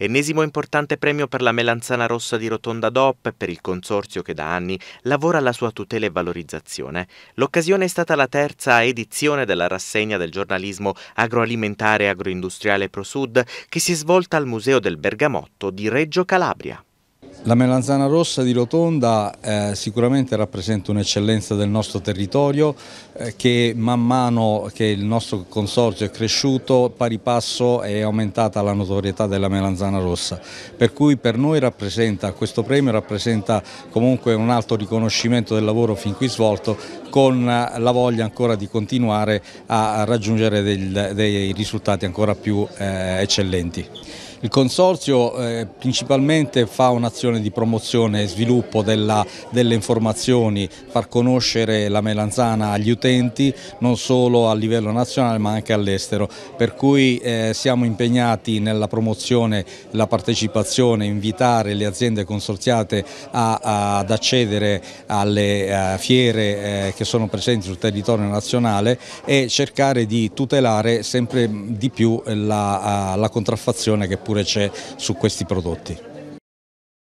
Ennesimo importante premio per la melanzana rossa di Rotonda DOP e per il consorzio che da anni lavora alla sua tutela e valorizzazione. L'occasione è stata la terza edizione della rassegna del giornalismo agroalimentare e agroindustriale ProSud che si è svolta al Museo del Bergamotto di Reggio Calabria. La melanzana rossa di Rotonda eh, sicuramente rappresenta un'eccellenza del nostro territorio eh, che man mano che il nostro consorzio è cresciuto pari passo è aumentata la notorietà della melanzana rossa per cui per noi rappresenta, questo premio rappresenta comunque un alto riconoscimento del lavoro fin qui svolto con la voglia ancora di continuare a raggiungere del, dei risultati ancora più eh, eccellenti. Il Consorzio eh, principalmente fa un'azione di promozione e sviluppo della, delle informazioni, far conoscere la melanzana agli utenti non solo a livello nazionale ma anche all'estero, per cui eh, siamo impegnati nella promozione, la partecipazione, invitare le aziende consorziate a, a, ad accedere alle a eh, fiere eh, che sono presenti sul territorio nazionale e cercare di tutelare sempre di più la, eh, la contraffazione che può pure c'è su questi prodotti.